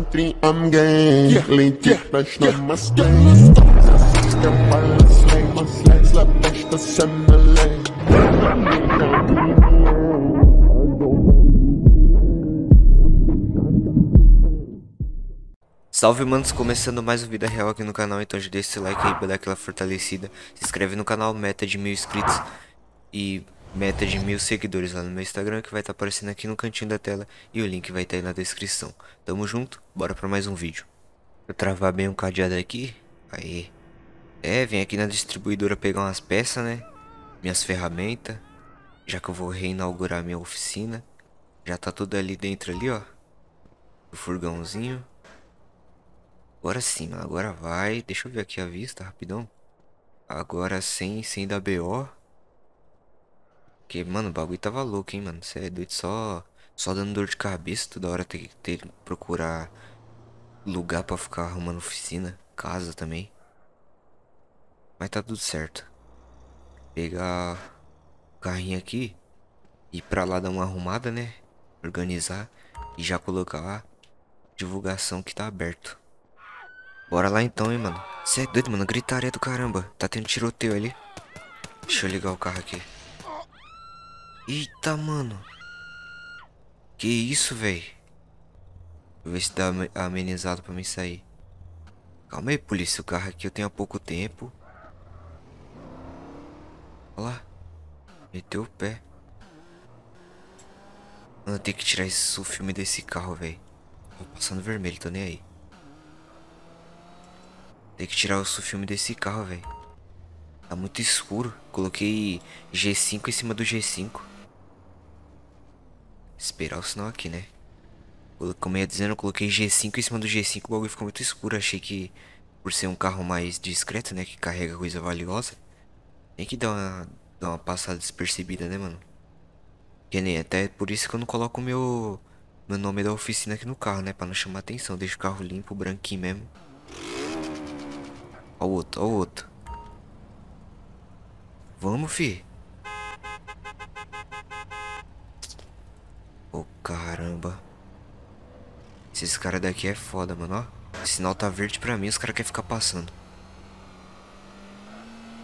country, I'm gay. Link Salve manos, começando mais um Vida Real aqui no canal, então já deixa esse like aí pra dar aquela fortalecida, se inscreve no canal, meta de mil inscritos e meta de mil seguidores lá no meu Instagram que vai estar tá aparecendo aqui no cantinho da tela e o link vai estar tá aí na descrição. Tamo junto, bora pra mais um vídeo. Vou travar bem o um cadeado aqui, aí. É, vem aqui na distribuidora pegar umas peças, né? Minhas ferramentas, já que eu vou reinaugurar minha oficina. Já tá tudo ali dentro ali, ó. O furgãozinho. Agora sim, agora vai. Deixa eu ver aqui a vista, rapidão. Agora sem, sem dar BO. Porque, mano, o bagulho tava louco, hein, mano. Você é doido só, só dando dor de cabeça toda hora ter que ter, procurar lugar pra ficar arrumando oficina, casa também. Mas tá tudo certo. Pegar o carrinho aqui. Ir pra lá dar uma arrumada, né? Organizar. E já colocar divulgação que tá aberto. Bora lá então, hein, mano. Você é doido, mano. Gritaria do caramba. Tá tendo tiroteio ali. Deixa eu ligar o carro aqui. Eita, mano. Que isso, velho. Ver se dá amenizado pra mim sair. Calma aí, polícia. O carro aqui eu tenho há pouco tempo. Olha lá. Meteu o pé. Mano, tenho que tirar esse filme desse carro, velho. Tô passando vermelho, tô nem aí. Tem que tirar o filme desse carro, velho. Tá muito escuro. Coloquei G5 em cima do G5. Esperar o sinal aqui, né? Como eu ia dizendo, eu coloquei G5 em cima do G5. O bagulho ficou muito escuro. Achei que, por ser um carro mais discreto, né? Que carrega coisa valiosa. Tem que dar uma, dar uma passada despercebida, né, mano? Que nem até por isso que eu não coloco o meu, meu nome da oficina aqui no carro, né? Pra não chamar atenção. Deixa o carro limpo, branquinho mesmo. Ó o outro, ó o outro. Vamos, fi. Ô, oh, caramba. Esses caras daqui é foda, mano, ó. O sinal tá verde pra mim, os caras querem ficar passando.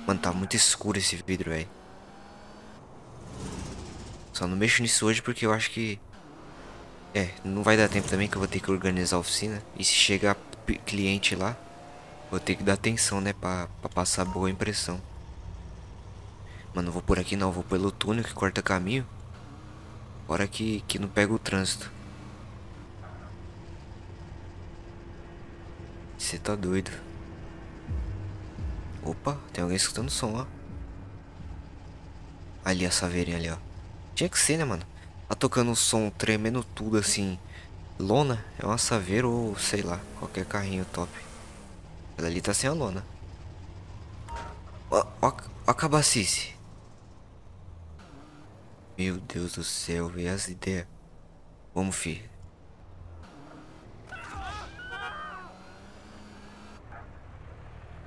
Mano, tá muito escuro esse vidro, velho. Só não mexo nisso hoje porque eu acho que... É, não vai dar tempo também que eu vou ter que organizar a oficina. E se chegar cliente lá, vou ter que dar atenção, né? Pra, pra passar boa impressão. Mano, vou por aqui não, vou pelo túnel que corta caminho. hora que, que não pega o trânsito. Você tá doido. Opa, tem alguém escutando som ó Ali a saveirinha ali, ó. Tinha que ser, né, mano? Tá tocando o som tremendo tudo assim. Lona é uma saveira ou sei lá, qualquer carrinho top. Ela ali tá sem a lona. Ó, ó, ó a cabacice. Meu Deus do céu, vê as ideias. Vamos, fi.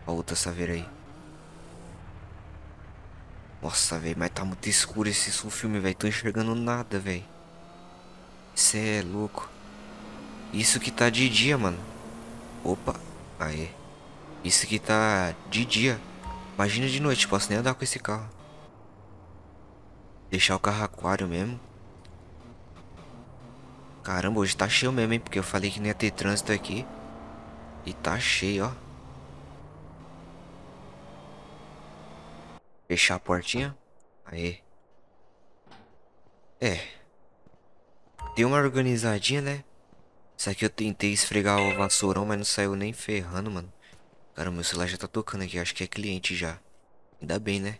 A outra saveira aí. Nossa, velho, mas tá muito escuro esse filme, velho. Tô enxergando nada, velho. Isso é louco. Isso que tá de dia, mano. Opa, aê. Isso que tá de dia. Imagina de noite, posso nem andar com esse carro. Deixar o carro aquário mesmo. Caramba, hoje tá cheio mesmo, hein? Porque eu falei que não ia ter trânsito aqui. E tá cheio, ó. Fechar a portinha. Aí. É. Deu uma organizadinha, né? Isso aqui eu tentei esfregar o vassourão, mas não saiu nem ferrando, mano. Cara, meu celular já tá tocando aqui. Acho que é cliente já. Ainda bem, né?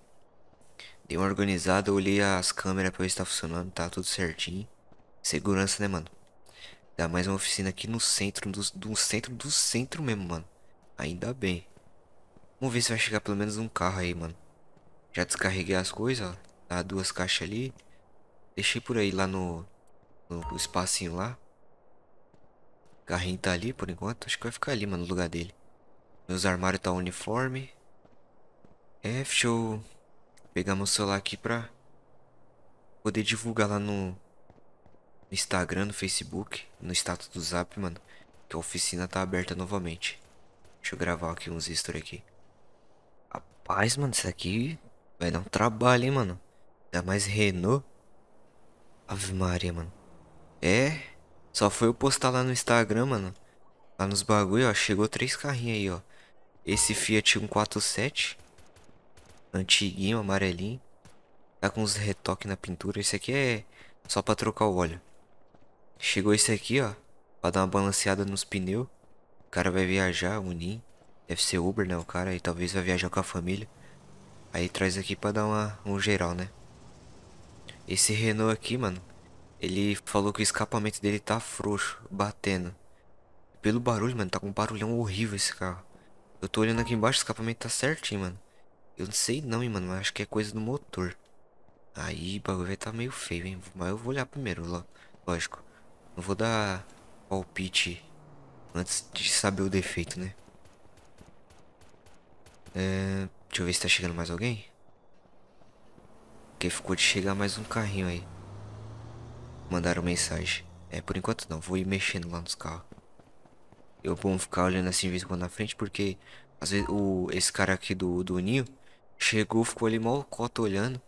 Dei uma organizada, olhei as câmeras pra ver se tá funcionando, tá tudo certinho. Segurança, né, mano? Dá mais uma oficina aqui no centro, do, do centro do centro mesmo, mano. Ainda bem. Vamos ver se vai chegar pelo menos um carro aí, mano. Já descarreguei as coisas, ó. Tá duas caixas ali. Deixei por aí lá no, no, espacinho lá. O carrinho tá ali por enquanto. Acho que vai ficar ali, mano, no lugar dele. Meus armários tá uniforme. É, fechou pegar meu celular aqui pra poder divulgar lá no, no Instagram, no Facebook, no status do Zap, mano. Que a oficina tá aberta novamente. Deixa eu gravar aqui uns stories aqui. Rapaz, mano, isso aqui vai dar um trabalho, hein, mano. Ainda mais Renault. Ave Maria, mano. É, só foi eu postar lá no Instagram, mano. Lá nos bagulho, ó, chegou três carrinhos aí, ó. Esse Fiat 147 antiguinho, amarelinho. Tá com uns retoques na pintura. Esse aqui é só pra trocar o óleo. Chegou esse aqui, ó. Pra dar uma balanceada nos pneus. O cara vai viajar, o Nin. Deve ser Uber, né? O cara aí talvez vai viajar com a família. Aí traz aqui pra dar uma, um geral, né? Esse Renault aqui, mano. Ele falou que o escapamento dele tá frouxo, batendo. Pelo barulho, mano. Tá com um barulhão horrível esse carro. Eu tô olhando aqui embaixo, o escapamento tá certinho, mano. Eu não sei não, hein, mano. Mas acho que é coisa do motor. Aí o bagulho vai tá meio feio, hein. Mas eu vou olhar primeiro, lógico. Não vou dar palpite antes de saber o defeito, né? É... Deixa eu ver se tá chegando mais alguém. Porque ficou de chegar mais um carrinho aí. Mandaram mensagem. É, por enquanto não. Vou ir mexendo lá nos carros. Eu vou ficar olhando assim de vez em quando na frente, porque... Às vezes o, esse cara aqui do, do Ninho, Chegou, ficou ali mal cota olhando.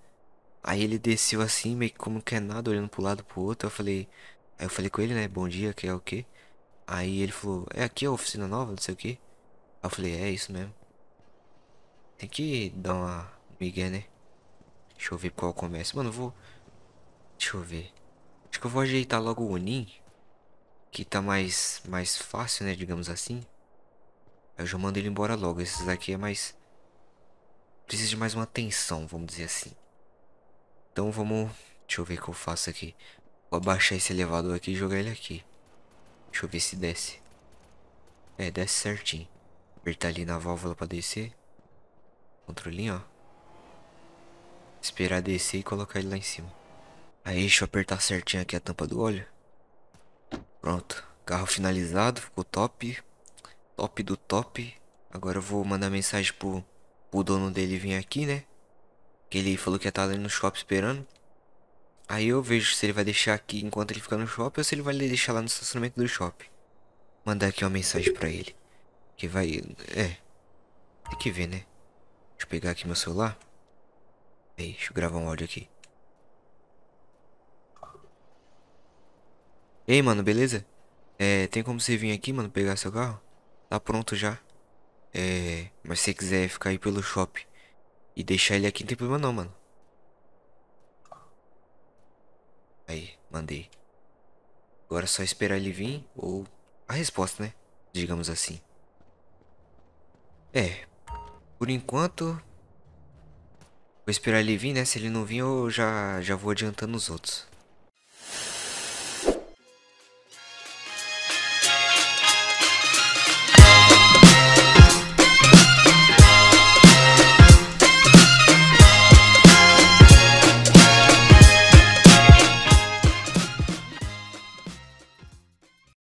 Aí ele desceu assim, meio que como que é nada, olhando pro lado pro outro. Eu falei. Aí eu falei com ele, né? Bom dia, que é o quê? Aí ele falou, é aqui a oficina nova, não sei o quê. Aí eu falei, é isso mesmo. Tem que dar uma migué, né? Deixa eu ver qual começa. Mano, eu vou. Deixa eu ver. Acho que eu vou ajeitar logo o Nin. Que tá mais, mais fácil, né? Digamos assim. Eu já mando ele embora logo. Esses aqui é mais precisa de mais uma tensão, vamos dizer assim. Então vamos... Deixa eu ver o que eu faço aqui. Vou abaixar esse elevador aqui e jogar ele aqui. Deixa eu ver se desce. É, desce certinho. Apertar ali na válvula pra descer. Controlinho, ó. Esperar descer e colocar ele lá em cima. Aí, deixa eu apertar certinho aqui a tampa do óleo. Pronto. Carro finalizado, ficou top. Top do top. Agora eu vou mandar mensagem pro o dono dele vir aqui, né? Que ele falou que ia estar tá ali no shopping esperando. Aí eu vejo se ele vai deixar aqui enquanto ele fica no shopping ou se ele vai deixar lá no estacionamento do shopping. Mandar aqui uma mensagem pra ele. Que vai. É. Tem que ver, né? Deixa eu pegar aqui meu celular. deixa eu gravar um áudio aqui. Ei, mano, beleza? É, tem como você vir aqui, mano, pegar seu carro? Tá pronto já. É, mas se você quiser ficar aí pelo shopping e deixar ele aqui, não tem problema não, mano. Aí, mandei. Agora é só esperar ele vir ou a resposta, né? Digamos assim. É. Por enquanto. Vou esperar ele vir, né? Se ele não vir, eu já, já vou adiantando os outros.